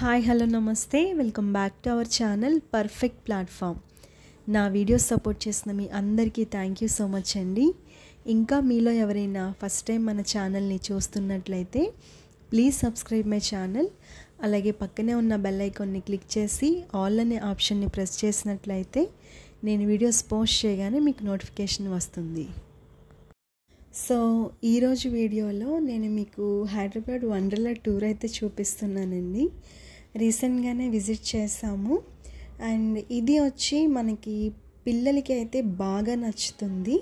hi hello నమస్తే welcome back to our channel perfect platform నా videos support చేసిన మీ అందరికీ థ్యాంక్ యూ సో మచ్ అండి ఇంకా మీలో ఎవరైనా ఫస్ట్ టైం మన ఛానల్ని చూస్తున్నట్లయితే ప్లీజ్ సబ్స్క్రైబ్ మై ఛానల్ అలాగే పక్కనే ఉన్న బెల్ ఐకాన్ని క్లిక్ చేసి ఆల్ అనే ఆప్షన్ని ప్రెస్ చేసినట్లయితే నేను వీడియోస్ పోస్ట్ చేయగానే మీకు నోటిఫికేషన్ వస్తుంది సో ఈరోజు వీడియోలో నేను మీకు హైదరాబాద్ వండర్లా టూర్ అయితే చూపిస్తున్నానండి రీసెంట్గానే విజిట్ చేసాము అండ్ ఇది వచ్చి మనకి పిల్లలకి అయితే బాగా నచ్చుతుంది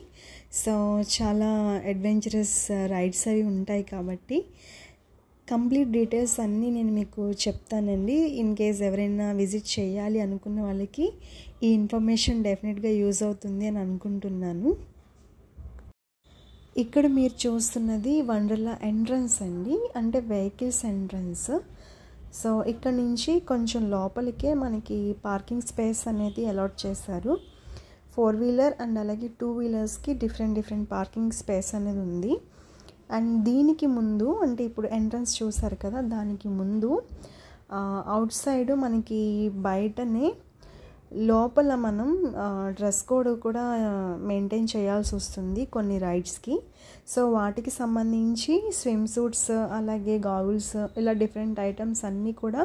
సో చాలా అడ్వెంచరస్ రైడ్స్ అవి ఉంటాయి కాబట్టి కంప్లీట్ డీటెయిల్స్ అన్నీ నేను మీకు చెప్తానండి ఇన్ కేస్ ఎవరైనా విజిట్ చేయాలి అనుకున్న వాళ్ళకి ఈ ఇన్ఫర్మేషన్ డెఫినెట్గా యూజ్ అవుతుంది అని అనుకుంటున్నాను ఇక్కడ మీరు చూస్తున్నది వండర్లా ఎంట్రన్స్ అండి అంటే వెహికల్స్ ఎంట్రన్స్ సో ఇక్కడ నుంచి కొంచెం లోపలికే మనకి పార్కింగ్ స్పేస్ అనేది అలాట్ చేశారు ఫోర్ వీలర్ అండ్ అలాగే టూ వీలర్స్కి డిఫరెంట్ డిఫరెంట్ పార్కింగ్ స్పేస్ అనేది ఉంది అండ్ దీనికి ముందు అంటే ఇప్పుడు ఎంట్రన్స్ చూసారు కదా దానికి ముందు అవుట్ సైడ్ మనకి బయటనే లోపల మనం డ్రెస్ కోడ్ కూడా మెయింటైన్ చేయాల్సి వస్తుంది కొన్ని రైడ్స్కి సో వాటికి సంబంధించి స్విమ్ సూట్స్ అలాగే గాగుల్స్ ఇలా డిఫరెంట్ ఐటమ్స్ అన్నీ కూడా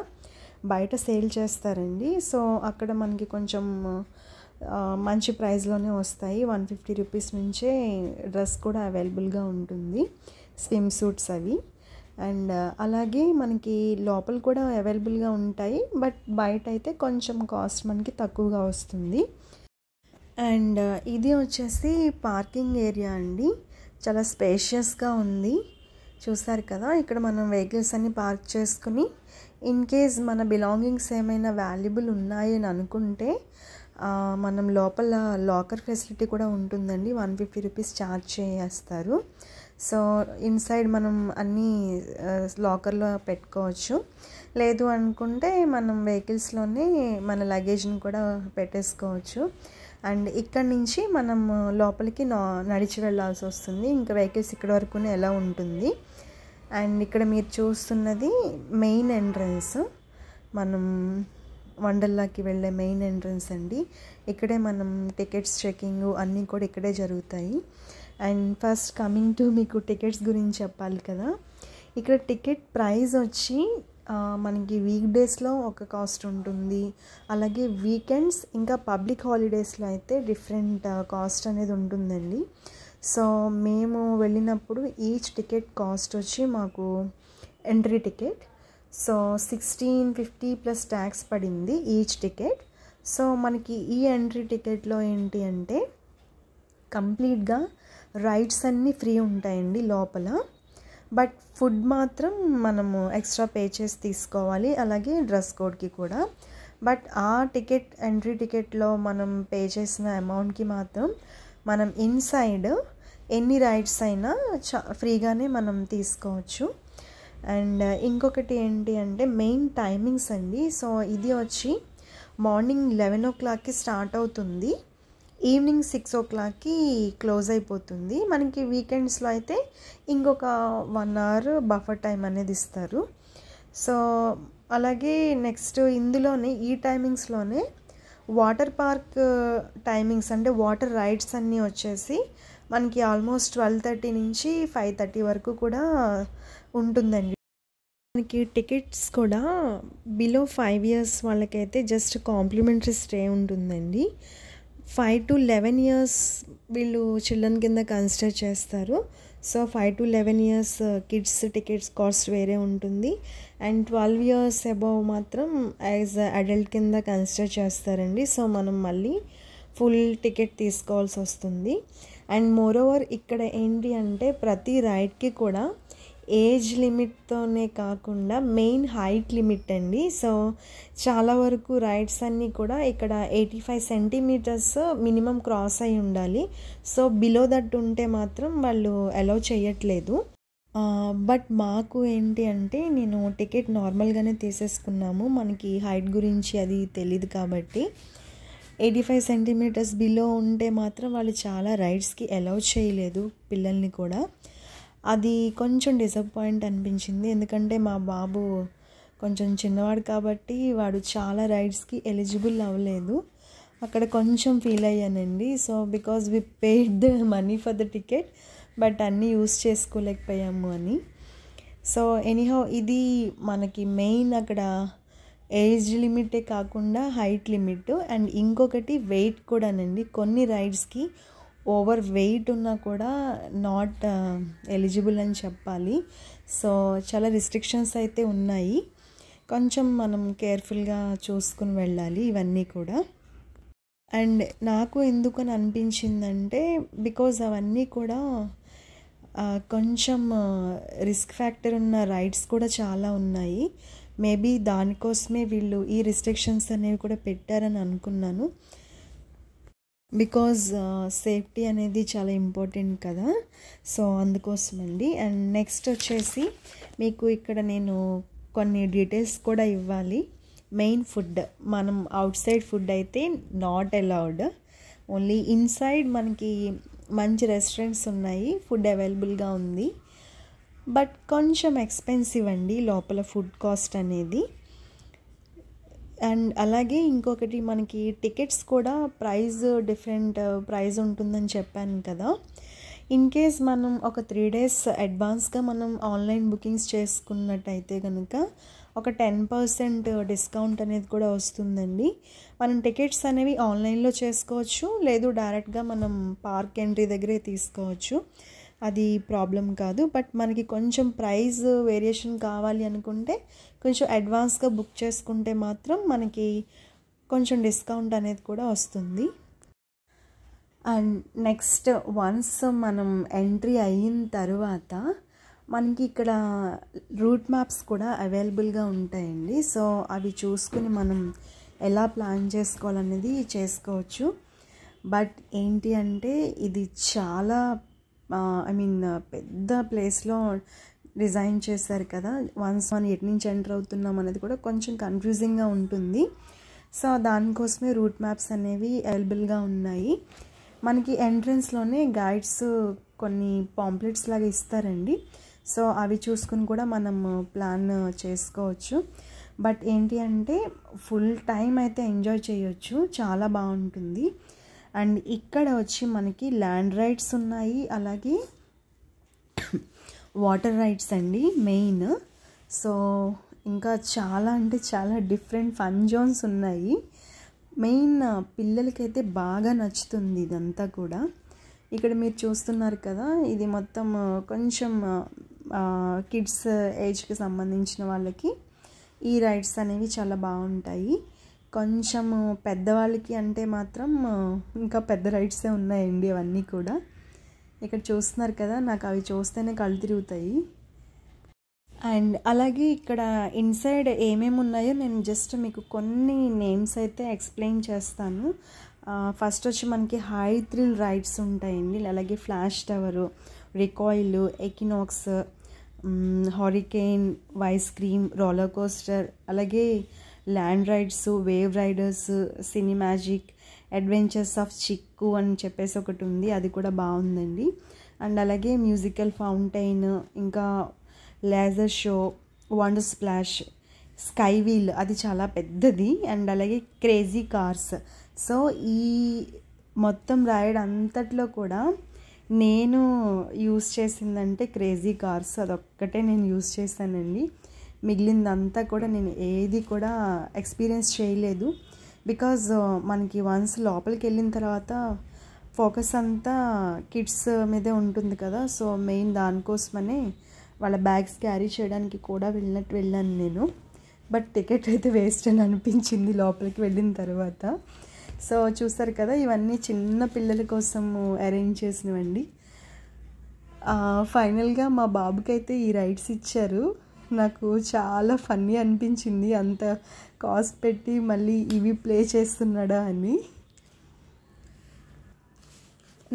బయట సేల్ చేస్తారండి సో అక్కడ మనకి కొంచెం మంచి ప్రైస్లోనే వస్తాయి వన్ ఫిఫ్టీ రూపీస్ నుంచే డ్రెస్ కూడా అవైలబుల్గా ఉంటుంది స్విమ్ సూట్స్ అవి అండ్ uh, అలాగే మనకి లోపల కూడా అవైలబుల్గా ఉంటాయి బట్ బయట అయితే కొంచెం కాస్ట్ మనకి తక్కువగా వస్తుంది అండ్ uh, ఇది వచ్చేసి పార్కింగ్ ఏరియా అండి చాలా స్పేషియస్గా ఉంది చూసారు కదా ఇక్కడ మనం వెహికల్స్ అన్ని పార్క్ చేసుకుని ఇన్ కేస్ మన బిలాంగింగ్స్ ఏమైనా వాల్యుబుల్ ఉన్నాయని అనుకుంటే మనం లోపల లాకర్ ఫెసిలిటీ కూడా ఉంటుందండి వన్ ఫిఫ్టీ రూపీస్ ఛార్జ్ చేస్తారు సో ఇన్సైడ్ మనం అన్నీ లాకర్లో పెట్టుకోవచ్చు లేదు అనుకుంటే మనం వెహికల్స్లోనే మన లగేజ్ని కూడా పెట్టేసుకోవచ్చు అండ్ ఇక్కడ నుంచి మనం లోపలికి నడిచి వెళ్ళాల్సి వస్తుంది ఇంకా వెహికల్స్ ఇక్కడ వరకు ఎలా ఉంటుంది అండ్ ఇక్కడ మీరు చూస్తున్నది మెయిన్ ఎంట్రన్స్ మనం వండర్లాకి వెళ్ళే మెయిన్ ఎంట్రన్స్ అండి ఇక్కడే మనం టికెట్స్ చెకింగ్ అన్నీ కూడా ఇక్కడే జరుగుతాయి అండ్ ఫస్ట్ కమింగ్ టు మీకు టికెట్స్ గురించి చెప్పాలి కదా ఇక్కడ టికెట్ ప్రైస్ వచ్చి మనకి వీక్ డేస్లో ఒక కాస్ట్ ఉంటుంది అలాగే వీకెండ్స్ ఇంకా పబ్లిక్ హాలిడేస్లో అయితే డిఫరెంట్ కాస్ట్ అనేది ఉంటుందండి సో మేము వెళ్ళినప్పుడు ఈచ్ టికెట్ కాస్ట్ వచ్చి మాకు entry ticket so sixteen fifty plus tax పడింది ఈచ్ టికెట్ సో మనకి ఈ ఎంట్రీ టికెట్లో ఏంటి అంటే కంప్లీట్గా రైడ్స్ అన్నీ ఫ్రీ ఉంటాయండి లోపల బట్ ఫుడ్ మాత్రం మనము ఎక్స్ట్రా పే చేసి తీసుకోవాలి అలాగే డ్రెస్ కోడ్కి కూడా బట్ ఆ టికెట్ ఎంట్రీ టికెట్లో మనం పే చేసిన అమౌంట్కి మాత్రం మనం ఇన్సైడ్ ఎన్ని రైడ్స్ అయినా చా ఫ్రీగానే మనం తీసుకోవచ్చు అండ్ ఇంకొకటి ఏంటి అంటే మెయిన్ టైమింగ్స్ అండి సో ఇది వచ్చి మార్నింగ్ లెవెన్ ఓ క్లాక్కి స్టార్ట్ అవుతుంది ఈవినింగ్ సిక్స్ ఓ క్లాక్కి క్లోజ్ అయిపోతుంది మనకి వీకెండ్స్లో అయితే ఇంకొక వన్ అవర్ బఫర్ టైం అనేది ఇస్తారు సో అలాగే నెక్స్ట్ ఇందులోనే ఈ టైమింగ్స్లోనే వాటర్ పార్క్ టైమింగ్స్ అంటే వాటర్ రైడ్స్ అన్నీ వచ్చేసి మనకి ఆల్మోస్ట్ ట్వెల్వ్ థర్టీ నుంచి ఫైవ్ థర్టీ వరకు కూడా ఉంటుందండి మనకి టికెట్స్ కూడా బిలో ఫైవ్ ఇయర్స్ వాళ్ళకైతే జస్ట్ కాంప్లిమెంటరీ స్టే ఉంటుందండి ఫైవ్ టు లెవెన్ ఇయర్స్ వీళ్ళు చిల్డ్రన్ కింద కన్సిడర్ చేస్తారు so five to eleven years kids tickets cost వేరే ఉంటుంది అండ్ ట్వెల్వ్ ఇయర్స్ అబౌవ్ మాత్రం యాజ్ అడల్ట్ కింద కన్సిడర్ చేస్తారండి సో మనం మళ్ళీ ఫుల్ టికెట్ తీసుకోవాల్సి వస్తుంది అండ్ మోర్ ఓవర్ ఇక్కడ ఏంటి అంటే ప్రతి రైడ్కి కూడా ఏజ్ లిమిట్తోనే కాకుండా మెయిన్ హైట్ లిమిట్ అండి సో చాలా వరకు రైడ్స్ అన్నీ కూడా ఇక్కడ eighty five centimeters minimum cross అయి ఉండాలి సో బిలో దట్ ఉంటే మాత్రం వాళ్ళు అలౌ చేయట్లేదు బట్ మాకు ఏంటి అంటే నేను టికెట్ నార్మల్గానే తీసేసుకున్నాము మనకి హైట్ గురించి అది తెలియదు కాబట్టి ఎయిటీ ఫైవ్ సెంటీమీటర్స్ బిలో ఉంటే మాత్రం వాళ్ళు చాలా రైడ్స్కి అలౌ చేయలేదు పిల్లల్ని కూడా అది కొంచెం డిసప్పాయింట్ అనిపించింది ఎందుకంటే మా బాబు కొంచెం చిన్నవాడు కాబట్టి వాడు చాలా రైడ్స్కి ఎలిజిబుల్ అవ్వలేదు అక్కడ కొంచెం ఫీల్ అయ్యానండి so because we paid the money for the ticket but అన్నీ యూస్ చేసుకోలేకపోయాము అని సో ఎనీహౌ ఇది మనకి మెయిన్ అక్కడ ఏజ్ లిమిటే కాకుండా హైట్ లిమిట్ అండ్ ఇంకొకటి వెయిట్ కూడానండి కొన్ని రైడ్స్కి ఓవర్ వెయిట్ ఉన్నా కూడా నాట్ ఎలిజిబుల్ అని చెప్పాలి సో చాలా రిస్ట్రిక్షన్స్ అయితే ఉన్నాయి కొంచెం మనం కేర్ఫుల్గా చూసుకుని వెళ్ళాలి ఇవన్నీ కూడా అండ్ నాకు ఎందుకని అనిపించిందంటే బికాజ్ అవన్నీ కూడా కొంచెం రిస్క్ ఫ్యాక్టర్ ఉన్న రైడ్స్ కూడా చాలా ఉన్నాయి మేబీ దానికోసమే వీళ్ళు ఈ రిస్ట్రిక్షన్స్ అనేవి కూడా పెట్టారని అనుకున్నాను బికాజ్ సేఫ్టీ uh, అనేది చాలా ఇంపార్టెంట్ కదా సో అందుకోసం అండి అండ్ నెక్స్ట్ వచ్చేసి మీకు ఇక్కడ నేను కొన్ని డీటెయిల్స్ కూడా ఇవ్వాలి మెయిన్ ఫుడ్ మనం అవుట్ సైడ్ ఫుడ్ అయితే నాట్ అలౌడ్ ఓన్లీ ఇన్సైడ్ మనకి మంచి రెస్టారెంట్స్ ఉన్నాయి ఫుడ్ అవైలబుల్గా ఉంది బట్ కొంచెం ఎక్స్పెన్సివ్ అండి లోపల ఫుడ్ కాస్ట్ అనేది అండ్ అలాగే ఇంకొకటి మనకి టికెట్స్ కూడా ప్రైస్ డిఫరెంట్ uh, ప్రైజ్ ఉంటుందని చెప్పాను కదా ఇన్ కేస్ మనం ఒక త్రీ డేస్ అడ్వాన్స్గా మనం ఆన్లైన్ బుకింగ్స్ చేసుకున్నట్టయితే కనుక ఒక టెన్ పర్సెంట్ డిస్కౌంట్ అనేది కూడా వస్తుందండి మనం టికెట్స్ అనేవి ఆన్లైన్లో చేసుకోవచ్చు లేదు డైరెక్ట్గా మనం పార్క్ ఎంట్రీ దగ్గరే తీసుకోవచ్చు అది ప్రాబ్లం కాదు బట్ మనకి కొంచెం ప్రైస్ వేరియేషన్ కావాలి అనుకుంటే కొంచెం అడ్వాన్స్గా బుక్ చేసుకుంటే మాత్రం మనకి కొంచెం డిస్కౌంట్ అనేది కూడా వస్తుంది అండ్ నెక్స్ట్ వన్స్ మనం ఎంట్రీ అయిన తర్వాత మనకి ఇక్కడ రూట్ మ్యాప్స్ కూడా అవైలబుల్గా ఉంటాయండి సో అవి చూసుకుని మనం ఎలా ప్లాన్ చేసుకోవాలనేది చేసుకోవచ్చు బట్ ఏంటి అంటే ఇది చాలా ఐ మీన్ పెద్ద ప్లేస్లో రిజైన్ చేశారు కదా వన్స్ మనం ఎటు నుంచి ఎంటర్ అవుతున్నాం అనేది కూడా కొంచెం కన్ఫ్యూజింగ్గా ఉంటుంది సో దానికోసమే రూట్ మ్యాప్స్ అనేవి అవైలబుల్గా ఉన్నాయి మనకి ఎంట్రన్స్లోనే గైడ్స్ కొన్ని పాంప్లెట్స్ లాగా ఇస్తారండి సో అవి చూసుకుని కూడా మనం ప్లాన్ చేసుకోవచ్చు బట్ ఏంటి అంటే ఫుల్ టైం అయితే ఎంజాయ్ చేయొచ్చు చాలా బాగుంటుంది అండ్ ఇక్కడ వచ్చి మనకి ల్యాండ్ రైట్స్ ఉన్నాయి అలాగే వాటర్ రైట్స్ అండి మెయిన్ సో ఇంకా చాలా అంటే చాలా డిఫరెంట్ ఫన్ జోన్స్ ఉన్నాయి మెయిన్ పిల్లలకైతే బాగా నచ్చుతుంది ఇదంతా కూడా ఇక్కడ మీరు చూస్తున్నారు కదా ఇది మొత్తం కొంచెం కిడ్స్ ఏజ్కి సంబంధించిన వాళ్ళకి ఈ రైడ్స్ అనేవి చాలా బాగుంటాయి కొంచెం పెద్దవాళ్ళకి అంటే మాత్రం ఇంకా పెద్ద రైడ్సే ఉన్నాయండి అవన్నీ కూడా ఇక్కడ చూస్తున్నారు కదా నాకు అవి చూస్తేనే కళ్ళు తిరుగుతాయి అండ్ అలాగే ఇక్కడ ఇన్సైడ్ ఏమేమి ఉన్నాయో నేను జస్ట్ మీకు కొన్ని నేమ్స్ అయితే ఎక్స్ప్లెయిన్ చేస్తాను ఫస్ట్ వచ్చి మనకి హై థ్రిల్ రైడ్స్ ఉంటాయండి అలాగే flash tower recoil equinox hurricane ice cream roller coaster అలాగే land rides wave riders cine magic adventures of Chikku అని చెప్పేసి ఒకటి ఉంది అది కూడా బాగుందండి అండ్ అలాగే మ్యూజికల్ ఫౌంటైన్ ఇంకా laser show wonder splash sky wheel అది చాలా పెద్దది అండ్ అలాగే క్రేజీ కార్స్ సో ఈ మొత్తం రైడ్ అంతట్లో కూడా నేను యూస్ చేసిందంటే క్రేజీ కార్స్ అదొక్కటే నేను యూస్ చేశానండి మిగిలిందంతా కూడా నేను ఏది కూడా ఎక్స్పీరియన్స్ చేయలేదు బికాజ్ uh, మనకి వన్స్ లోపలికి వెళ్ళిన తర్వాత ఫోకస్ అంతా కిడ్స్ మీదే ఉంటుంది కదా సో మెయిన్ దానికోసమనే వాళ్ళ బ్యాగ్స్ క్యారీ చేయడానికి కూడా వెళ్ళినట్టు వెళ్ళాను నేను బట్ టికెట్ అయితే వేస్ట్ అని అనిపించింది లోపలికి వెళ్ళిన తర్వాత సో చూస్తారు కదా ఇవన్నీ చిన్న పిల్లల కోసం అరేంజ్ చేసినవండి ఫైనల్గా uh, మా బాబుకైతే ఈ రైడ్స్ ఇచ్చారు నాకు చాలా ఫన్నీ అనిపించింది అంత కాస్ట్ పెట్టి మళ్ళీ ఇవి ప్లే చేస్తున్నాడా అని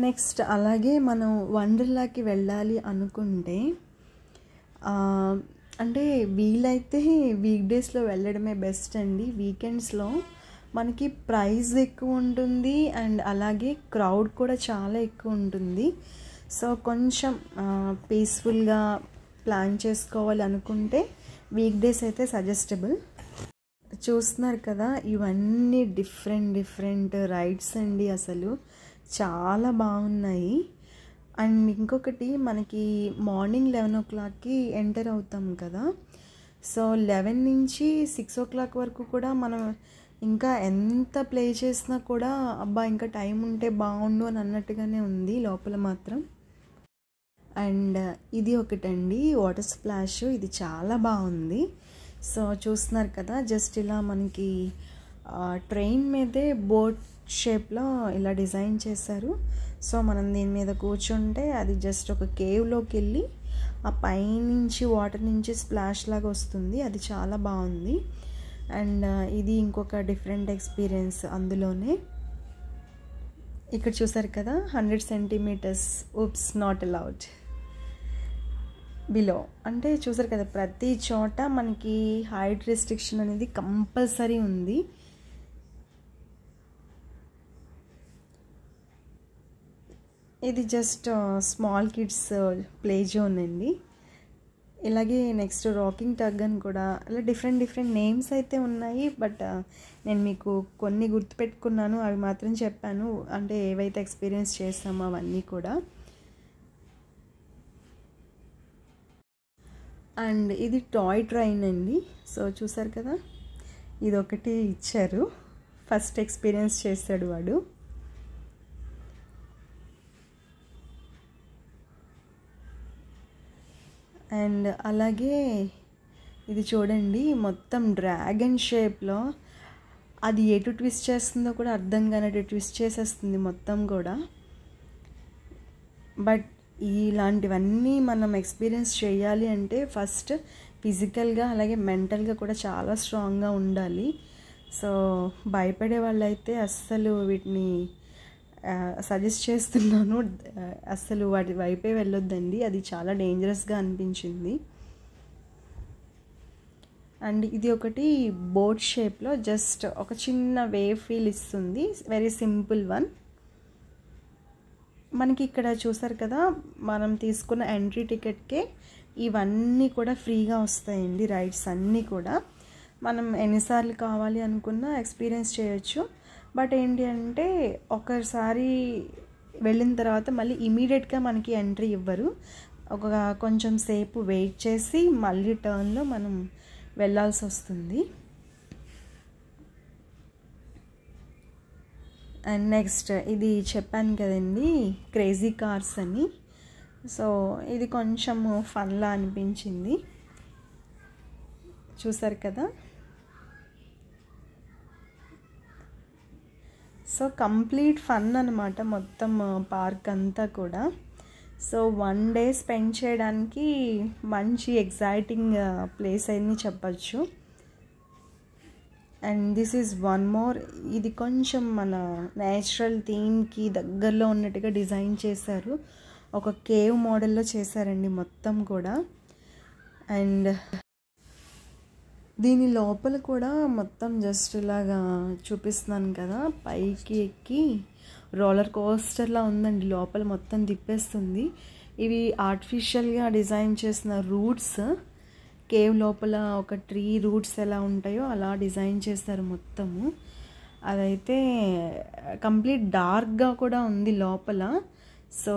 నెక్స్ట్ అలాగే మనం వండర్లాకి వెళ్ళాలి అనుకుంటే అంటే వీలైతే వీక్ డేస్లో వెళ్ళడమే బెస్ట్ అండి వీకెండ్స్లో మనకి ప్రైస్ ఎక్కువ ఉంటుంది అండ్ అలాగే క్రౌడ్ కూడా చాలా ఎక్కువ ఉంటుంది సో కొంచెం పీస్ఫుల్గా ప్లాన్ చేసుకోవాలనుకుంటే వీక్ డేస్ అయితే సజెస్టబుల్ చూస్తున్నారు కదా ఇవన్నీ డిఫరెంట్ డిఫరెంట్ రైడ్స్ అండి అసలు చాలా బాగున్నాయి అండ్ ఇంకొకటి మనకి మార్నింగ్ లెవెన్ ఓ క్లాక్కి ఎంటర్ అవుతాం కదా సో లెవెన్ నుంచి సిక్స్ ఓ క్లాక్ వరకు కూడా మనం ఇంకా ఎంత ప్లే చేసినా కూడా అబ్బా ఇంకా టైం ఉంటే బాగుండు అని అన్నట్టుగానే ఉంది లోపల మాత్రం అండ్ ఇది ఒకటండి వాటర్ స్ప్లాష్ ఇది చాలా బాగుంది సో చూస్తున్నారు కదా జస్ట్ ఇలా మనకి ట్రైన్ మీదే బోట్ షేప్లో ఇలా డిజైన్ చేశారు సో మనం దీని మీద కూర్చుంటే అది జస్ట్ ఒక కేవ్లోకి వెళ్ళి ఆ పైనుంచి వాటర్ నుంచి స్ప్లాష్ లాగా వస్తుంది అది చాలా బాగుంది అండ్ ఇది ఇంకొక డిఫరెంట్ ఎక్స్పీరియన్స్ అందులోనే ఇక్కడ చూసారు కదా hundred centimeters oops not allowed below అంటే చూసారు కదా ప్రతి చోట మనకి హైట్ రెస్ట్రిక్షన్ అనేది కంపల్సరీ ఉంది ఇది just small kids play zone అండి ఇలాగే నెక్స్ట్ రాకింగ్ టగ్ అని కూడా ఇలా డిఫరెంట్ డిఫరెంట్ నేమ్స్ అయితే ఉన్నాయి బట్ uh, నేను మీకు కొన్ని గుర్తుపెట్టుకున్నాను అవి మాత్రం చెప్పాను అంటే ఏవైతే ఎక్స్పీరియన్స్ చేస్తామో అవన్నీ కూడా అండ్ ఇది టాయ్ ట్రైన్ అండి సో చూసారు కదా ఇది ఒకటి ఇచ్చారు ఫస్ట్ ఎక్స్పీరియన్స్ చేశాడు వాడు అండ్ అలాగే ఇది చూడండి మొత్తం డ్రాగన్ షేప్లో అది ఎటు ట్విస్ట్ చేస్తుందో కూడా అర్థం కానట్టు ట్విస్ట్ చేసేస్తుంది మొత్తం కూడా బట్ ఇలాంటివన్నీ మనం ఎక్స్పీరియన్స్ చేయాలి అంటే ఫస్ట్ ఫిజికల్గా అలాగే మెంటల్గా కూడా చాలా స్ట్రాంగ్గా ఉండాలి సో భయపడే వాళ్ళైతే అస్సలు వీటిని సజెస్ట్ చేస్తున్నాను అస్సలు వాటి వైపే వెళ్ళొద్దండి అది చాలా డేంజరస్గా అనిపించింది అండ్ ఇది ఒకటి బోట్ షేప్లో జస్ట్ ఒక చిన్న వే ఫీల్ ఇస్తుంది వెరీ సింపుల్ వన్ మనకి ఇక్కడ చూసారు కదా మనం తీసుకున్న ఎంట్రీ టికెట్కే ఇవన్నీ కూడా ఫ్రీగా వస్తాయండి రైడ్స్ అన్నీ కూడా మనం ఎన్నిసార్లు కావాలి అనుకున్నా ఎక్స్పీరియన్స్ చేయొచ్చు బట్ ఏంటి అంటే ఒకసారి వెళ్ళిన తర్వాత మళ్ళీ ఇమీడియట్గా మనకి ఎంట్రీ ఇవ్వరు ఒక కొంచెం సేపు వెయిట్ చేసి మళ్ళీ టర్న్లో మనం వెళ్ళాల్సి వస్తుంది నెక్స్ట్ uh, ఇది చెప్పాను కదండి క్రేజీ కార్స్ అని సో ఇది కొంచెం ఫన్లా అనిపించింది చూసారు కదా సో కంప్లీట్ ఫన్ అనమాట మొత్తం పార్క్ uh, అంతా కూడా సో వన్ డే స్పెండ్ చేయడానికి మంచి ఎగ్జైటింగ్ ప్లేస్ uh, అయింది చెప్పచ్చు and this is one more ఇది కొంచెం మన న్యాచురల్ థీమ్కి దగ్గరలో ఉన్నట్టుగా డిజైన్ చేశారు ఒక కేవ్ మోడల్లో చేశారండి మొత్తం కూడా అండ్ దీని లోపల కూడా మొత్తం జస్ట్ ఇలాగా చూపిస్తున్నాను కదా పైకి ఎక్కి రోలర్ కోస్టర్లా ఉందండి లోపల మొత్తం తిప్పేస్తుంది ఇవి ఆర్టిఫిషియల్గా డిజైన్ చేసిన రూట్స్ కేవ్ లోపల ఒక ట్రీ రూట్స్ ఎలా ఉంటాయో అలా డిజైన్ చేస్తారు మొత్తము అదైతే కంప్లీట్ డార్క్గా కూడా ఉంది లోపల సో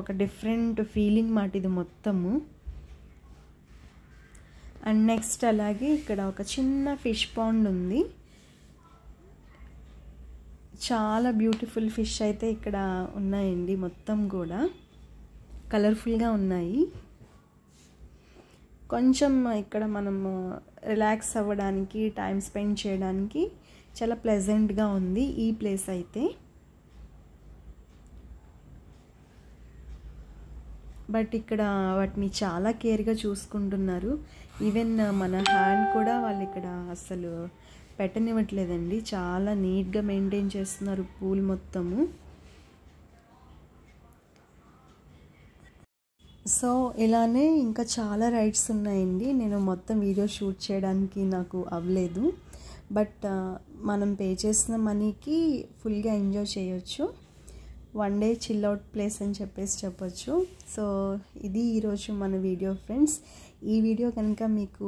ఒక డిఫరెంట్ ఫీలింగ్ మాట ఇది మొత్తము అండ్ నెక్స్ట్ అలాగే ఇక్కడ ఒక చిన్న ఫిష్ పాండ్ ఉంది చాలా బ్యూటిఫుల్ ఫిష్ అయితే ఇక్కడ ఉన్నాయండి మొత్తం కూడా కలర్ఫుల్గా ఉన్నాయి కొంచెం ఇక్కడ మనము రిలాక్స్ అవ్వడానికి టైం స్పెండ్ చేయడానికి చాలా ప్లెజెంట్గా ఉంది ఈ ప్లేస్ అయితే బట్ ఇక్కడ వాటిని చాలా కేర్గా చూసుకుంటున్నారు ఈవెన్ మన హ్యాండ్ కూడా వాళ్ళు ఇక్కడ అసలు పెట్టనివ్వట్లేదండి చాలా నీట్గా మెయింటైన్ చేస్తున్నారు పూల్ మొత్తము సో ఇలానే ఇంకా చాలా రైడ్స్ ఉన్నాయండి నేను మొత్తం వీడియో షూట్ చేయడానికి నాకు అవ్వలేదు బట్ మనం పే చేసిన మనీకి ఫుల్గా ఎంజాయ్ చేయొచ్చు one day chill out place అని చెప్పేసి చెప్పొచ్చు సో ఇది ఈరోజు మన వీడియో ఫ్రెండ్స్ ఈ వీడియో కనుక మీకు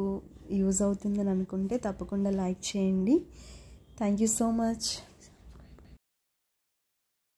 యూజ్ అవుతుందని అనుకుంటే తప్పకుండా లైక్ చేయండి థ్యాంక్ యూ సో మచ్